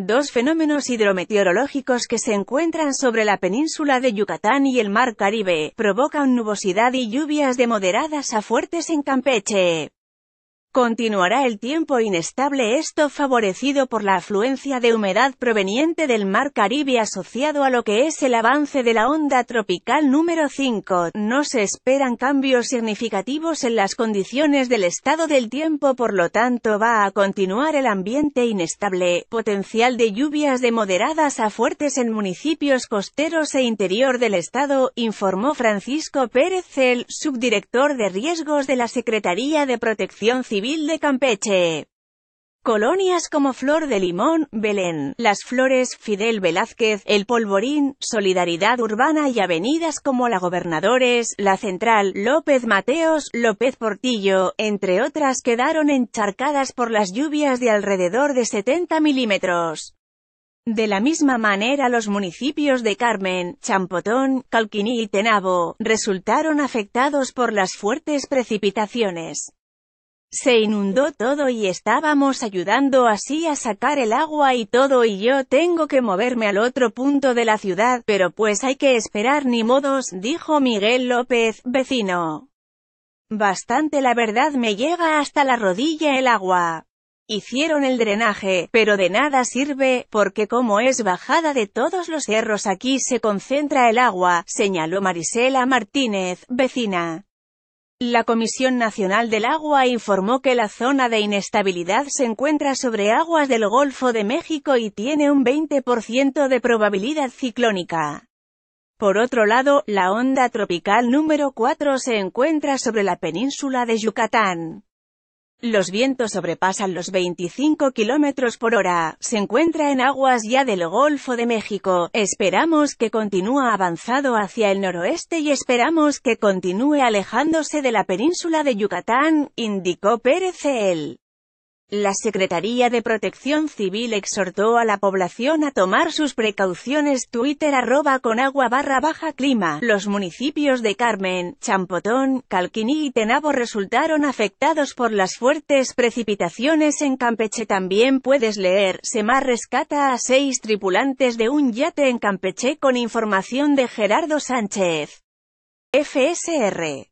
Dos fenómenos hidrometeorológicos que se encuentran sobre la península de Yucatán y el mar Caribe, provocan nubosidad y lluvias de moderadas a fuertes en Campeche. Continuará el tiempo inestable esto favorecido por la afluencia de humedad proveniente del mar Caribe asociado a lo que es el avance de la onda tropical número 5. No se esperan cambios significativos en las condiciones del estado del tiempo por lo tanto va a continuar el ambiente inestable, potencial de lluvias de moderadas a fuertes en municipios costeros e interior del estado, informó Francisco Pérez el subdirector de riesgos de la Secretaría de Protección Civil de Campeche. Colonias como Flor de Limón, Belén, Las Flores, Fidel Velázquez, El Polvorín, Solidaridad Urbana y avenidas como La Gobernadores, La Central, López Mateos, López Portillo, entre otras quedaron encharcadas por las lluvias de alrededor de 70 milímetros. De la misma manera los municipios de Carmen, Champotón, Calquiní y Tenabo, resultaron afectados por las fuertes precipitaciones. Se inundó todo y estábamos ayudando así a sacar el agua y todo y yo tengo que moverme al otro punto de la ciudad, pero pues hay que esperar ni modos, dijo Miguel López, vecino. Bastante la verdad me llega hasta la rodilla el agua. Hicieron el drenaje, pero de nada sirve, porque como es bajada de todos los cerros aquí se concentra el agua, señaló Marisela Martínez, vecina. La Comisión Nacional del Agua informó que la zona de inestabilidad se encuentra sobre aguas del Golfo de México y tiene un 20% de probabilidad ciclónica. Por otro lado, la onda tropical número 4 se encuentra sobre la península de Yucatán. Los vientos sobrepasan los 25 kilómetros por hora, se encuentra en aguas ya del Golfo de México, esperamos que continúa avanzado hacia el noroeste y esperamos que continúe alejándose de la península de Yucatán, indicó Pérez la Secretaría de Protección Civil exhortó a la población a tomar sus precauciones Twitter arroba con agua barra baja clima. Los municipios de Carmen, Champotón, Calquiní y Tenabo resultaron afectados por las fuertes precipitaciones en Campeche. También puedes leer, Semar rescata a seis tripulantes de un yate en Campeche con información de Gerardo Sánchez. FSR